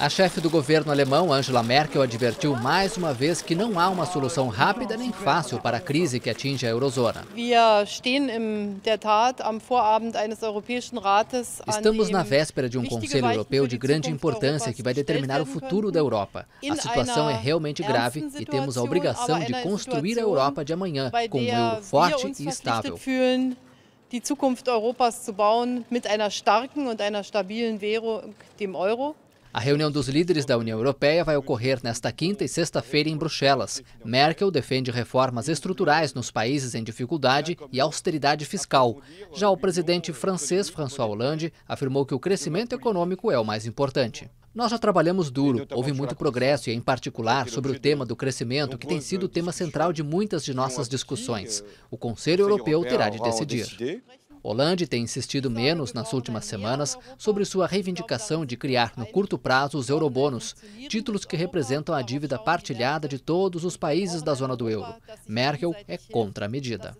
A chefe do governo alemão, Angela Merkel, advertiu mais uma vez que não há uma solução rápida nem fácil para a crise que atinge a eurozona. Estamos na véspera de um Conselho Europeu de grande importância que vai determinar o futuro da Europa. A situação é realmente grave e temos a obrigação de construir a Europa de amanhã com um euro forte e estável. Die Zukunft Europas zu bauen mit einer starken und einer stabilen Währung, dem Euro. A reunião dos líderes da União Europeia vai ocorrer nesta quinta e sexta-feira em Bruxelas. Merkel defende reformas estruturais nos países em dificuldade e austeridade fiscal. Já o presidente francês François Hollande afirmou que o crescimento econômico é o mais importante. Nós já trabalhamos duro, houve muito progresso e, em particular, sobre o tema do crescimento, que tem sido o tema central de muitas de nossas discussões. O Conselho Europeu terá de decidir. Hollande tem insistido menos nas últimas semanas sobre sua reivindicação de criar no curto prazo os eurobonos, títulos que representam a dívida partilhada de todos os países da zona do euro. Merkel é contra a medida.